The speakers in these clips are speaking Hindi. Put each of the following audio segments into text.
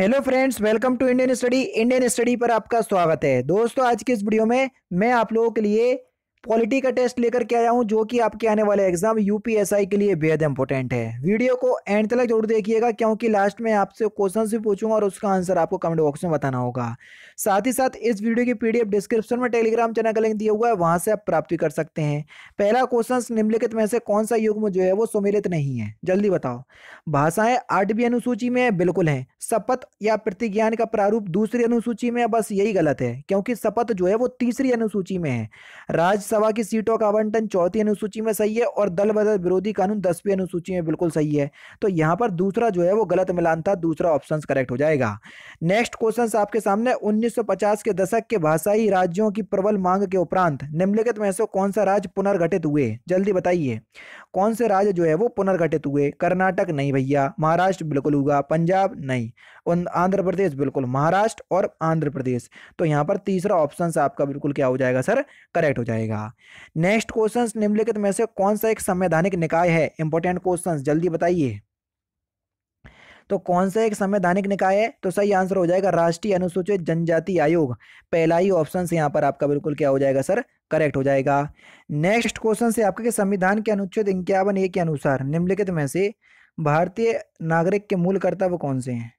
hello friends welcome to Indian study Indian study पर आपका स्वागत है दोस्तों आज के इस वीडियो में मैं आप लोगों के लिए पॉलिटी का टेस्ट लेकर के आया हूँ जो कि आपके आने वाले एग्जाम यूपीएसआई के लिए बेहद इंपॉर्टेंट है वीडियो को एंड तक जरूर देखिएगा क्योंकि लास्ट में आपसे क्वेश्चन भी पूछूंगा और उसका आंसर आपको कमेंट बॉक्स में बताना होगा साथ ही साथ इस वीडियो की पीडीएफ डिस्क्रिप्शन में टेलीग्राम चैनल का लिंक दिया हुआ है वहां से आप प्राप्ति कर सकते हैं पहला क्वेश्चन निम्नलिखित में से कौन सा युग्म जो है वो सुमिलित नहीं है जल्दी बताओ भाषाएं आठवीं अनुसूची में बिल्कुल है शपथ या प्रतिज्ञान का प्रारूप दूसरी अनुसूची में बस यही गलत है क्योंकि शपथ जो है वो तीसरी अनुसूची में है राज्य राज्यसभा की सीटों का आवंटन चौथी अनुसूची में सही है और दल बदल विरोधी कानून दसवीं अनुसूची में बिल्कुल सही है तो यहाँ पर दूसरा जो है वो गलत मिलान था दूसरा ऑप्शन करेक्ट हो जाएगा नेक्स्ट क्वेश्चन आपके सामने उन्नीस के दशक के भाषाई राज्यों की प्रबल मांग के उपरांत निम्नलिखित में से कौन सा राज्य पुनर्गठित हुए जल्दी बताइए कौन से राज्य जो है वो पुनर्गठित हुए कर्नाटक नहीं भैया महाराष्ट्र बिल्कुल हुआ पंजाब नहीं आंध्र प्रदेश बिल्कुल महाराष्ट्र और आंध्र प्रदेश तो यहाँ पर तीसरा ऑप्शन आपका बिल्कुल क्या हो जाएगा सर करेक्ट हो जाएगा नेक्स्ट क्वेश्चन निम्नलिखित में से कौन सा एक संवैधानिक निकाय है इंपॉर्टेंट क्वेश्चन जल्दी बताइए तो कौन सा एक संवैधानिक निकाय है तो सही आंसर हो जाएगा राष्ट्रीय अनुसूचित जनजाति आयोग पहला ही ऑप्शन यहाँ पर आपका बिल्कुल क्या हो जाएगा सर करेक्ट हो जाएगा नेक्स्ट क्वेश्चन से आपके संविधान के अनुच्छेद इक्यावन ए के अनुसार निम्नलिखित में से भारतीय नागरिक के मूल कर्तव्य कौन से हैं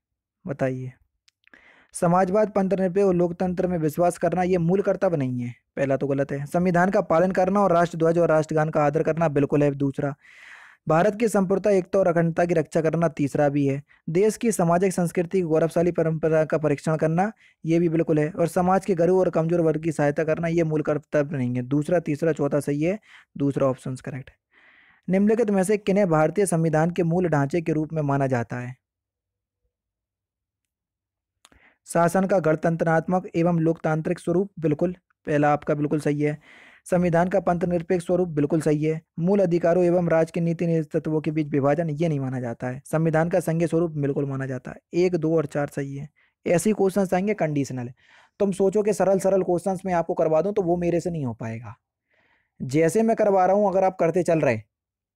बताइए समाजवाद पंथनिरपेक्ष और लोकतंत्र में विश्वास करना ये मूल कर्तव्य नहीं है पहला तो गलत है संविधान का पालन करना और राष्ट्र ध्वज और राष्ट्रगान का आदर करना बिल्कुल है दूसरा भारत की संपूर्णता एकता और अखंडता की रक्षा करना तीसरा भी है देश की सामाजिक संस्कृति की गौरवशाली परंपरा का परीक्षण करना ये भी बिल्कुल है और समाज के गरीब और कमजोर वर्ग की सहायता करना ये मूल कर्तव्य नहीं है दूसरा तीसरा चौथा सही है दूसरा ऑप्शन करेक्ट निम्नलिखित में से किन्हें भारतीय संविधान के मूल ढांचे के रूप में माना जाता है शासन का गणतंत्रात्मक एवं लोकतांत्रिक स्वरूप बिल्कुल पहला आपका बिल्कुल सही है संविधान का पंथ निरपेक्ष स्वरूप बिल्कुल सही है मूल अधिकारों एवं राज्य के नीति तत्वों के बीच विभाजन ये नहीं माना जाता है संविधान का संघीय स्वरूप बिल्कुल माना जाता है एक दो और चार सही है ऐसी क्वेश्चन आएंगे कंडीशनल तुम सोचो कि सरल सरल क्वेश्चन मैं आपको करवा दूँ तो वो मेरे से नहीं हो पाएगा जैसे मैं करवा रहा हूँ अगर आप करते चल रहे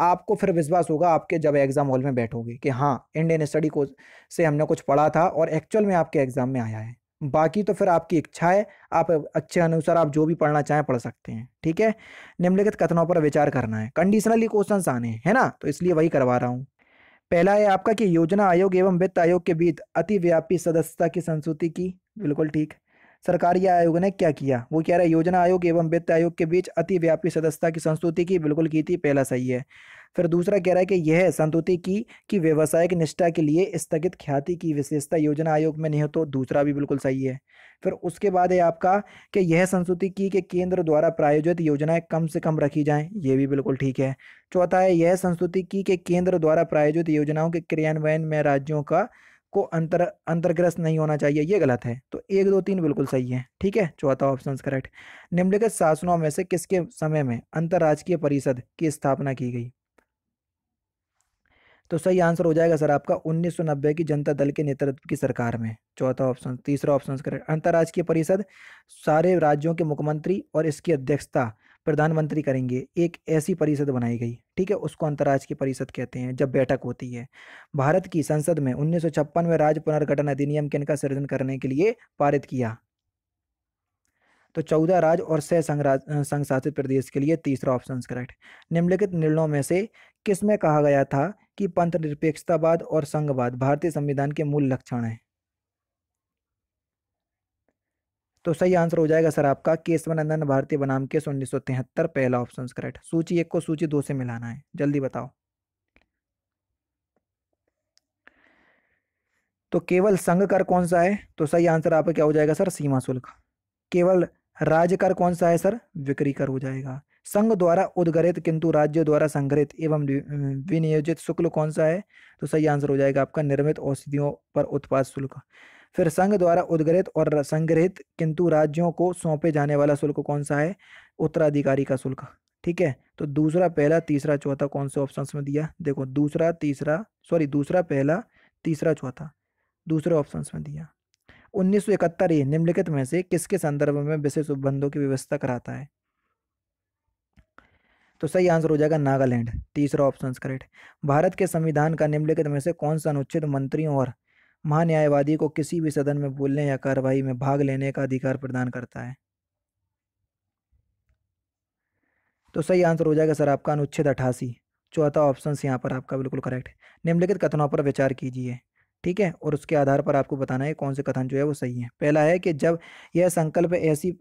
आपको फिर विश्वास होगा आपके जब एग्ज़ाम हॉल में बैठोगे कि हाँ इंडियन स्टडी को से हमने कुछ पढ़ा था और एक्चुअल में आपके एग्ज़ाम में आया है बाकी तो फिर आपकी इच्छा है आप अच्छे अनुसार आप जो भी पढ़ना चाहें पढ़ सकते हैं ठीक है निम्नलिखित कथनों पर विचार करना है कंडीशनली क्वेश्चन आने हैं है ना तो इसलिए वही करवा रहा हूँ पहला है आपका कि योजना आयोग एवं वित्त आयोग के बीच अतिव्यापी सदस्यता की संस्कृति की बिल्कुल ठीक सरकारी आयोग ने क्या किया वो कह रहा है योजना आयोग एवं वित्त आयोग के बीच अतिव्यापी सदस्यता की संस्तुति की बिल्कुल की थी पहला सही है फिर दूसरा कह रहा है कि यह संतुति की कि व्यवसायिक निष्ठा के लिए स्थगित ख्याति की विशेषता योजना आयोग में नहीं हो तो दूसरा भी बिल्कुल सही है फिर उसके बाद है आपका कि यह संस्तुति की कि केंद्र द्वारा प्रायोजित योजनाएं कम से कम रखी जाएं ये भी बिल्कुल ठीक है चौथा है यह संस्तुति की कि केंद्र द्वारा प्रायोजित योजनाओं के क्रियान्वयन में राज्यों का को अंतर अंतर्ग्रस्त नहीं होना चाहिए ये गलत है तो एक दो तीन बिल्कुल सही है ठीक है चौथा ऑप्शन करेक्ट निम्नलिखित शासनों में से किसके समय में अंतर्राजकीय परिषद की स्थापना की गई तो सही आंसर हो जाएगा सर आपका 1990 की जनता दल के नेतृत्व की सरकार में चौथा ऑप्शन तीसरा ऑप्शन करेक्ट अंतर्राजकीय परिषद सारे राज्यों के मुख्यमंत्री और इसकी अध्यक्षता प्रधानमंत्री करेंगे एक ऐसी परिषद बनाई गई ठीक है उसको अंतर्राष्ट्रीय परिषद कहते हैं जब बैठक होती है भारत की संसद में उन्नीस में राज्य पुनर्गठन अधिनियम के इनका सृजन करने के लिए पारित किया तो चौदह राज्य और सह संघ शासित प्रदेश के लिए तीसरा ऑप्शन करेक्ट निम्नलिखित निर्णयों में से किसमें कहा गया था कि पंथ निरपेक्षतावाद और संघवाद भारतीय संविधान के मूल लक्षण हैं तो सही आंसर हो जाएगा सर आपका नंदन भारतीय बनाम केस उन्नीस सौ तिहत्तर पहला ऑप्शन करेक्ट सूची एक को सूची दो से मिलाना है जल्दी बताओ तो केवल संघ कर कौन सा है तो सही आंसर आपका क्या हो जाएगा सर सीमा शुल्क केवल राज्य कर कौन सा है सर विक्री कर हो जाएगा संघ द्वारा उद्गरित किंतु राज्य द्वारा संग्रहित एवं विनियोजित शुल्क कौन सा है तो सही आंसर हो जाएगा आपका निर्मित औषधियों पर उत्पाद शुल्क फिर संघ द्वारा उद्गृहित और संग्रहित किंतु राज्यों को सौंपे जाने वाला शुल्क कौन सा है उत्तराधिकारी का शुल्क ठीक है तो दूसरा पहला तीसरा चौथा कौन से ऑप्शन में दिया देखो दूसरा तीसरा सॉरी दूसरा पहला तीसरा चौथा दूसरे ऑप्शन में दिया उन्नीस ए निम्नलिखित में से किसके संदर्भ में विशेष उपबंधों की व्यवस्था कराता है तो सही आंसर हो जाएगा नागालैंड तीसरा ऑप्शन करेक्ट भारत के संविधान का निम्नलिखित में से कौन सा अनुच्छेद मंत्रियों और महान्यायवादी को किसी भी सदन में बोलने या कार्रवाई में भाग लेने का अधिकार प्रदान करता है तो सही आंसर हो जाएगा सर आपका अनुच्छेद अठासी चौथा ऑप्शन यहाँ पर आपका बिल्कुल करेक्ट है निम्नलिखित कथनों पर विचार कीजिए ठीक है और उसके आधार पर आपको बताना है कौन से कथन जो है वो सही है पहला है कि जब यह संकल्प ऐसी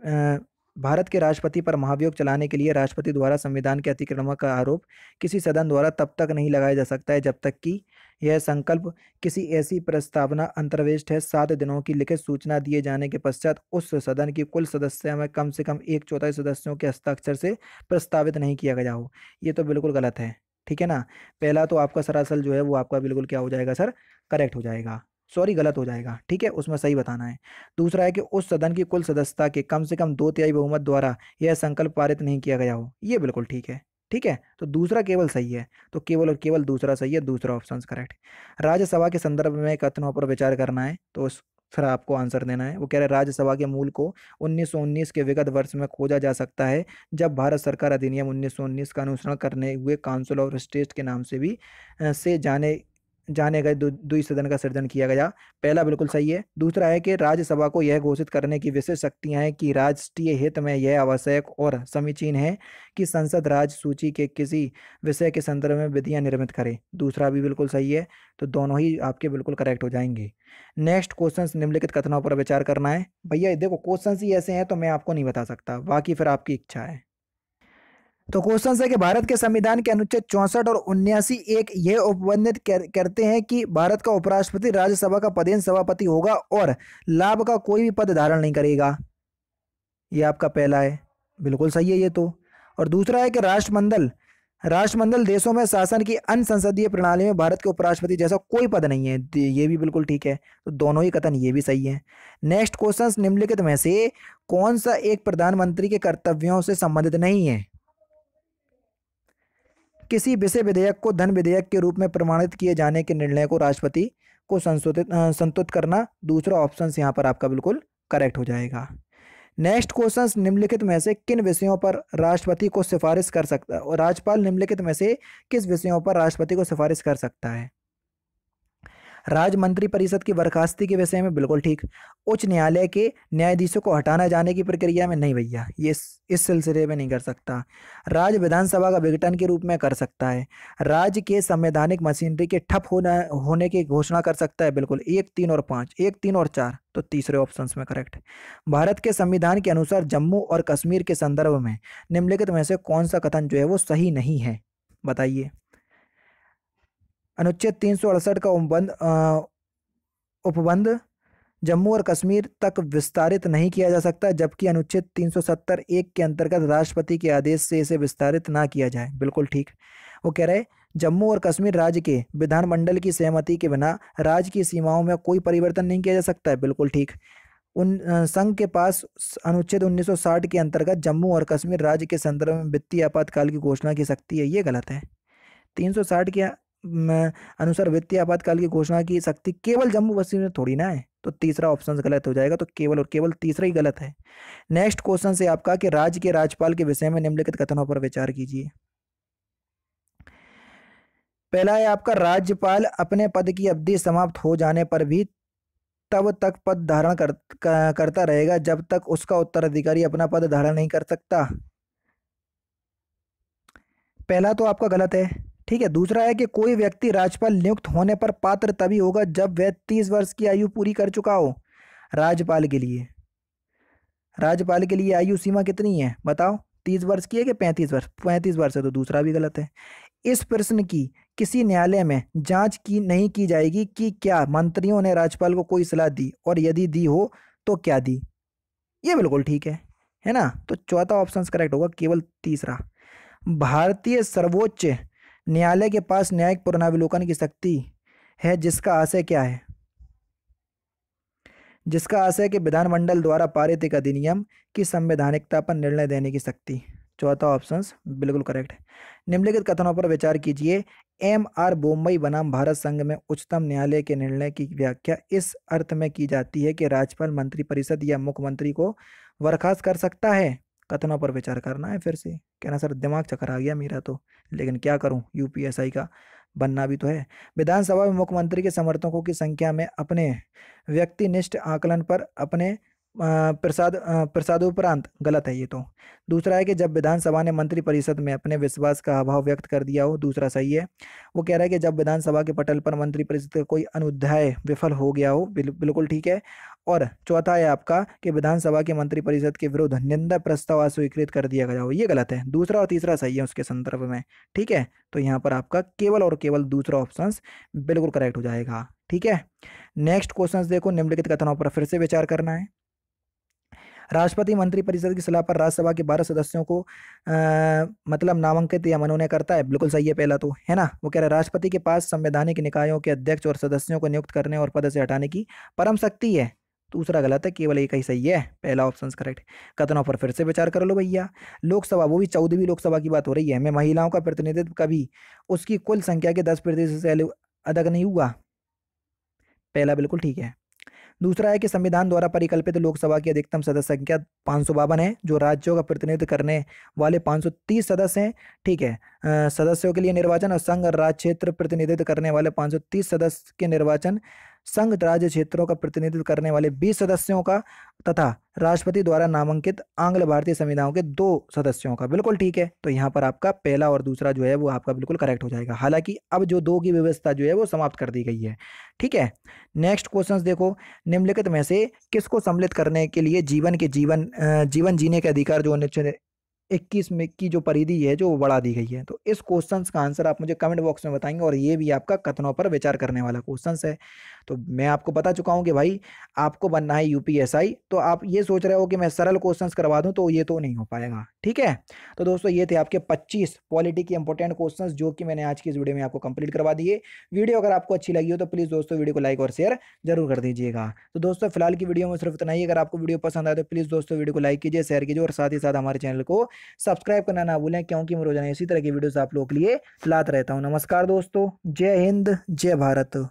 भारत के राष्ट्रपति पर महाभियोग चलाने के लिए राष्ट्रपति द्वारा संविधान के अतिक्रमण का आरोप किसी सदन द्वारा तब तक नहीं लगाया जा सकता है जब तक कि यह संकल्प किसी ऐसी प्रस्तावना अंतर्वेष्ट है सात दिनों की लिखित सूचना दिए जाने के पश्चात उस सदन की कुल सदस्य में कम से कम एक चौथाई सदस्यों के हस्ताक्षर से प्रस्तावित नहीं किया गया हो ये तो बिल्कुल गलत है ठीक है ना पहला तो आपका सरासल जो है वो आपका बिल्कुल क्या हो जाएगा सर करेक्ट हो जाएगा सॉरी गलत हो जाएगा ठीक है उसमें सही बताना है दूसरा है कि उस सदन की कुल सदस्यता के कम से कम दो तिहाई बहुमत द्वारा यह संकल्प पारित नहीं किया गया हो यह बिल्कुल ठीक है ठीक है तो दूसरा केवल सही है तो केवल और केवल दूसरा सही है दूसरा ऑप्शन करेक्ट राज्यसभा के संदर्भ में कथनों पर विचार करना है तो उस फिर आपको आंसर देना है वो कह रहे हैं राज्यसभा के मूल को 1919 के विगत वर्ष में खोजा जा सकता है जब भारत सरकार अधिनियम 1919 का अनुसरण करने हुए काउंसिल ऑफ स्टेट के नाम से भी से जाने जाने गए दुई सदन का सृजन किया गया पहला बिल्कुल सही है दूसरा है कि राज्यसभा को यह घोषित करने की विशेष शक्तियां हैं कि राष्ट्रीय हित में यह आवश्यक और समीचीन है कि संसद राज्य सूची के किसी विषय के संदर्भ में विधियां निर्मित करे दूसरा भी बिल्कुल सही है तो दोनों ही आपके बिल्कुल करेक्ट हो जाएंगे नेक्स्ट क्वेश्चन निम्नलिखित कथनों पर विचार करना है भैया देखो क्वेश्चन ही ऐसे हैं तो मैं आपको नहीं बता सकता बाकी फिर आपकी इच्छा है तो क्वेश्चन है कि भारत के संविधान के अनुच्छेद चौंसठ और उन्यासी एक यह उपबंधित कर, करते हैं कि भारत का उपराष्ट्रपति राज्यसभा का पदेन सभापति होगा और लाभ का कोई भी पद धारण नहीं करेगा ये आपका पहला है बिल्कुल सही है ये तो और दूसरा है कि राष्ट्रमंडल राष्ट्रमंडल देशों में शासन की अन्य संसदीय प्रणाली में भारत के उपराष्ट्रपति जैसा कोई पद नहीं है ये भी बिल्कुल ठीक है तो दोनों ही कथन ये भी सही है नेक्स्ट क्वेश्चन निम्नलिखित में से कौन सा एक प्रधानमंत्री के कर्तव्यों से संबंधित नहीं है किसी विषय विधेयक को धन विधेयक के रूप में प्रमाणित किए जाने के निर्णय को राष्ट्रपति को संशोधित संतुत करना दूसरा ऑप्शन यहाँ पर आपका बिल्कुल करेक्ट हो जाएगा नेक्स्ट क्वेश्चन निम्नलिखित में से किन विषयों पर राष्ट्रपति को सिफारिश कर सकता है और राज्यपाल निम्नलिखित में से किस विषयों पर राष्ट्रपति को सिफारिश कर सकता है राज्य मंत्री परिषद की बर्खास्ती के विषय में बिल्कुल ठीक उच्च न्यायालय के न्यायाधीशों को हटाना जाने की प्रक्रिया में नहीं भैया ये इस सिलसिले में नहीं कर सकता राज्य विधानसभा का विघटन के रूप में कर सकता है राज्य के संवैधानिक मशीनरी के ठप होना होने की घोषणा कर सकता है बिल्कुल एक तीन और पाँच एक तीन और चार तो तीसरे ऑप्शन में करेक्ट भारत के संविधान के अनुसार जम्मू और कश्मीर के संदर्भ में निम्नलिखित में से कौन सा कथन जो है वो सही नहीं है बताइए अनुच्छेद तीन सौ अड़सठ का उपबंध उपबंध जम्मू और कश्मीर तक विस्तारित नहीं किया जा सकता जबकि अनुच्छेद सत्तर एक के अंतर्गत राष्ट्रपति के आदेश से इसे विस्तारित ना किया जाए बिल्कुल ठीक वो कह रहे जम्मू और कश्मीर राज्य के विधानमंडल की सहमति के बिना राज्य की सीमाओं में कोई परिवर्तन नहीं किया जा सकता है बिल्कुल ठीक उन संघ के पास अनुच्छेद 1960 के अंतर्गत जम्मू और कश्मीर राज्य के संदर्भ में वित्तीय आपातकाल की घोषणा की सकती है ये गलत है 360 के अनुसार वित्तीय आपातकाल की घोषणा की शक्ति केवल जम्मू कश्मीर में थोड़ी ना है तो तीसरा ऑप्शन गलत हो जाएगा तो केवल और केवल तीसरा ही गलत है नेक्स्ट क्वेश्चन से आपका कि राज्य के राज्यपाल के विषय में निम्नलिखित कथनों पर विचार कीजिए पहला है आपका राज्यपाल अपने पद की अवधि समाप्त हो जाने पर भी तब तक पद धारण कर, करता रहेगा जब तक उसका उत्तराधिकारी अपना पद धारण नहीं कर सकता पहला तो आपका गलत है ठीक है दूसरा है कि कोई व्यक्ति राज्यपाल नियुक्त होने पर पात्र तभी होगा जब वह तीस वर्ष की आयु पूरी कर चुका हो राज्यपाल के लिए राज्यपाल के लिए आयु सीमा कितनी है बताओ तीस वर्ष की है कि पैंतीस वर्ष पैंतीस वर्ष है तो दूसरा भी गलत है इस प्रश्न की किसी न्यायालय में जांच की नहीं की जाएगी कि क्या मंत्रियों ने राज्यपाल को कोई सलाह दी और यदि दी हो तो क्या दी ये बिल्कुल ठीक है है ना तो चौथा ऑप्शन करेक्ट होगा केवल तीसरा भारतीय सर्वोच्च न्यायालय के पास न्यायिक पुनर्विलोकन की शक्ति है जिसका आशय क्या है जिसका आशय कि विधानमंडल द्वारा पारित एक अधिनियम की संवैधानिकता पर निर्णय देने की शक्ति चौथा ऑप्शन बिल्कुल करेक्ट है निम्नलिखित कथनों पर विचार कीजिए एम आर बोम्बई बनाम भारत संघ में उच्चतम न्यायालय के निर्णय की व्याख्या इस अर्थ में की जाती है कि राज्यपाल मंत्रिपरिषद या मुख्यमंत्री को बर्खास्त कर सकता है कथनों पर विचार करना है फिर से कहना सर दिमाग चक्कर आ गया मेरा तो लेकिन क्या करूं यूपीएसआई का बनना भी तो है विधानसभा में मुख्यमंत्री के समर्थकों की संख्या में अपने व्यक्तिनिष्ठ आकलन पर अपने प्रसाद प्रसादोपरांत गलत है ये तो दूसरा है कि जब विधानसभा ने मंत्री परिषद में अपने विश्वास का अभाव व्यक्त कर दिया हो दूसरा सही है वो कह रहा है कि जब विधानसभा के पटल पर मंत्री परिषद का कोई अनुध्याय विफल हो गया हो बिल्कुल ठीक है और चौथा है आपका कि विधानसभा के मंत्री परिषद के विरुद्ध निंदा प्रस्ताव अस्वीकृत कर दिया गया हो ये गलत है दूसरा और तीसरा सही है उसके संदर्भ में ठीक है तो यहाँ पर आपका केवल और केवल दूसरा ऑप्शन बिल्कुल करेक्ट हो जाएगा ठीक है नेक्स्ट क्वेश्चन देखो निम्नलिखित कथनों पर फिर से विचार करना है राष्ट्रपति मंत्रिपरिषद की सलाह पर राज्यसभा के बारह सदस्यों को आ, मतलब नामांकित या मनोनय करता है बिल्कुल सही है पहला तो है ना वो कह रहा है राष्ट्रपति के पास संवैधानिक निकायों के अध्यक्ष और सदस्यों को नियुक्त करने और पद से हटाने की परम शक्ति है दूसरा गलत है केवल एक ही सही है पहला ऑप्शन करेक्ट कथनों पर फिर से विचार कर लो भैया लोकसभा वो भी चौदहवीं लोकसभा की बात हो रही है मैं महिलाओं का प्रतिनिधित्व कभी उसकी कुल संख्या के दस प्रतिशत से अधिक नहीं हुआ पहला बिल्कुल ठीक है दूसरा है कि संविधान द्वारा परिकल्पित लोकसभा की अधिकतम सदस्य संख्या पाँच है जो राज्यों का प्रतिनिधित्व करने वाले 530 सदस्य हैं ठीक है सदस्यों के लिए निर्वाचन और संघ राज्य क्षेत्र प्रतिनिधित्व करने वाले 530 सदस्य के निर्वाचन संघ राज्य क्षेत्रों का प्रतिनिधित्व करने वाले बीस सदस्यों का तथा राष्ट्रपति द्वारा नामांकित आंग्ल भारतीय संविधानों के दो सदस्यों का बिल्कुल ठीक है तो यहाँ पर आपका पहला और दूसरा जो है वो आपका बिल्कुल करेक्ट हो जाएगा हालांकि अब जो दो की व्यवस्था जो है वो समाप्त कर दी गई है ठीक है नेक्स्ट क्वेश्चन देखो निम्नलिखित में से किसको सम्मिलित करने के लिए जीवन के जीवन जीवन जीने के अधिकार जो इक्कीस में की जो परिधि है जो बढ़ा दी गई है तो इस क्वेश्चन का आंसर आप मुझे कमेंट बॉक्स में बताएंगे और ये भी आपका कथनों पर विचार करने वाला क्वेश्चन है तो मैं आपको बता चुका हूँ कि भाई आपको बनना है यूपीएसआई तो आप ये सोच रहे हो कि मैं सरल क्वेश्चन करवा दूँ तो ये तो नहीं हो पाएगा ठीक है तो दोस्तों ये थे आपके पच्चीस पॉलिटी के इंपॉर्टेंट क्वेश्चन जो कि मैंने आज की इस वीडियो में आपको कंप्लीट करवा दिए वीडियो अगर आपको अच्छी लगी हो तो प्लीज़ दोस्तों वीडियो को लाइक और शेयर जरूर कर दीजिएगा तो दोस्तों फिलहाल की वीडियो में सिर्फ इतना ही अगर आपको वीडियो पसंद आए तो प्लीज़ दोस्तों वीडियो को लाइक कीजिए शेयर कीजिए और साथ ही साथ हमारे चैनल को सब्सक्राइब करना ना भूलें क्योंकि मैं रोजाना इसी तरह की वीडियोज़ आप लोगों के लिए लात रहता हूँ नमस्कार दोस्तों जय हिंद जय भारत